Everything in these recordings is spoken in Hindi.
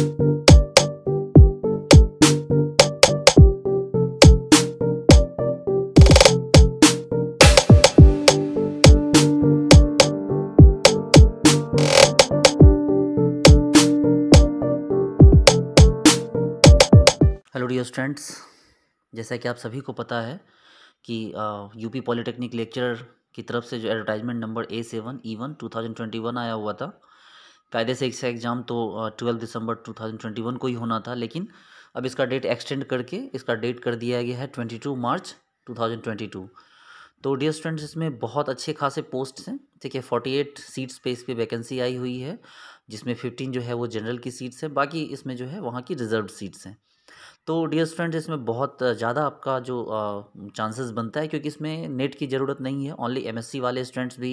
हेलो डियर स्टूडेंट्स जैसा कि आप सभी को पता है कि यूपी पॉलिटेक्निक लेक्चरर की तरफ से जो advertisement number A seven E one two thousand twenty one आया हुआ था कायदे से इसका एग्ज़ाम तो ट्वेल्व दिसंबर 2021 को ही होना था लेकिन अब इसका डेट एक्सटेंड करके इसका डेट कर दिया गया है twenty two March two thousand twenty two तो डियर स्टूडेंट्स इसमें बहुत अच्छे खासे पोस्ट हैं ठीक है फोर्टी एट सीट्स पे इस पर वैकेंसी आई हुई है जिसमें फिफ्टीन जो है वो जनरल की सीट्स हैं बाकी इसमें जो है वहाँ की रिजर्व सीट्स हैं तो डियर स्टूडेंट्स इसमें बहुत ज़्यादा आपका जो चांसेस बनता है क्योंकि इसमें नेट की ज़रूरत नहीं है ओनली एमएससी वाले स्टूडेंट्स भी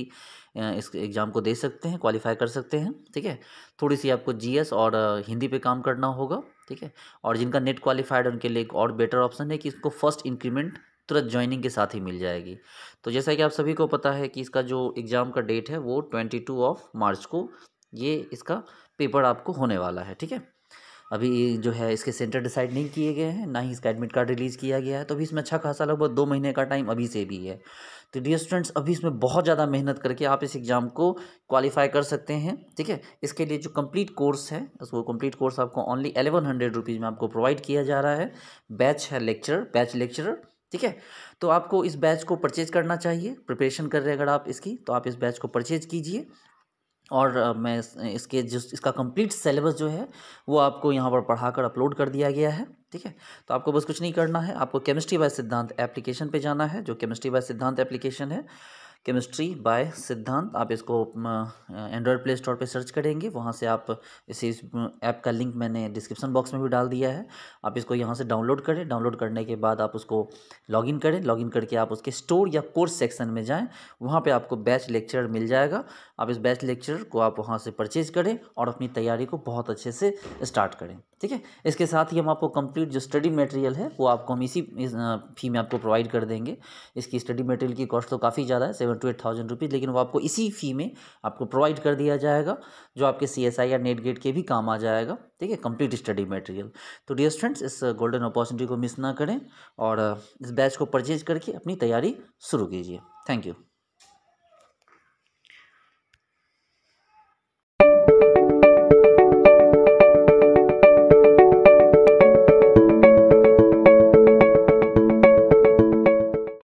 इस एग्ज़ाम को दे सकते हैं क्वालिफाई कर सकते हैं ठीक है थोड़ी सी आपको जीएस और हिंदी पे काम करना होगा ठीक है और जिनका नेट क्वालिफाइड उनके लिए एक और बेटर ऑप्शन है कि इसको फर्स्ट इंक्रीमेंट तुरंत ज्वाइनिंग के साथ ही मिल जाएगी तो जैसा कि आप सभी को पता है कि इसका जो एग्ज़ाम का डेट है वो ट्वेंटी टू ऑफ मार्च को ये इसका पेपर आपको होने वाला है ठीक है अभी जो है इसके सेंटर डिसाइड नहीं किए गए हैं ना ही इसका एडमिट कार्ड रिलीज़ किया गया है तो अभी इसमें अच्छा खासा लगभग दो महीने का टाइम अभी से भी है तो डियर स्टूडेंट्स अभी इसमें बहुत ज़्यादा मेहनत करके आप इस एग्ज़ाम को क्वालिफाई कर सकते हैं ठीक है इसके लिए जो कंप्लीट कोर्स है वो कंप्लीट कोर्स आपको ओनली एलेवन हंड्रेड रुपीज़ में आपको प्रोवाइड किया जा रहा है बैच है लेक्चर बैच लेक्चरर ठीक है तो आपको इस बैच को परचेज करना चाहिए प्रिपरेशन कर रहे हैं अगर आप इसकी तो आप इस बैच को परचेज कीजिए और मैं इसके जिस इसका कंप्लीट सिलेबस जो है वो आपको यहाँ पर पढ़ाकर अपलोड कर दिया गया है ठीक है तो आपको बस कुछ नहीं करना है आपको केमिस्ट्री बाय सिद्धांत एप्लीकेशन पे जाना है जो केमिस्ट्री बाय सिद्धांत एप्लीकेशन है केमिस्ट्री बाय सिद्धांत आप इसको एंड्रॉयड प्ले स्टोर पर सर्च करेंगे वहाँ से आप इसी ऐप का लिंक मैंने डिस्क्रिप्शन बॉक्स में भी डाल दिया है आप इसको यहाँ से डाउनलोड करें डाउनलोड करने के बाद आप उसको लॉगिन करें लॉगिन करके आप उसके स्टोर या कोर्स सेक्शन में जाएँ वहाँ पर आपको बैच लेक्चर मिल जाएगा आप इस बैच लेक्चर को आप वहाँ से परचेज करें और अपनी तैयारी को बहुत अच्छे से स्टार्ट करें ठीक है इसके साथ ही हम आपको कंप्लीट जो स्टडी मटेरियल है वो आपको हम इसी फी में आपको प्रोवाइड कर देंगे इसकी स्टडी मटेरियल की कॉस्ट तो काफ़ी ज़्यादा है seven thousand to eight thousand rupees लेकिन वो आपको इसी फ़ी में आपको प्रोवाइड कर दिया जाएगा जो आपके सी एस आई या नेट गेट के भी काम आ जाएगा ठीक है कंप्लीट स्टडी मटेरियल तो डियर स्टूडेंट्स इस गोल्डन अपॉर्चुनिटी को मिस ना करें और इस बैच को परचेज करके अपनी तैयारी शुरू कीजिए थैंक यू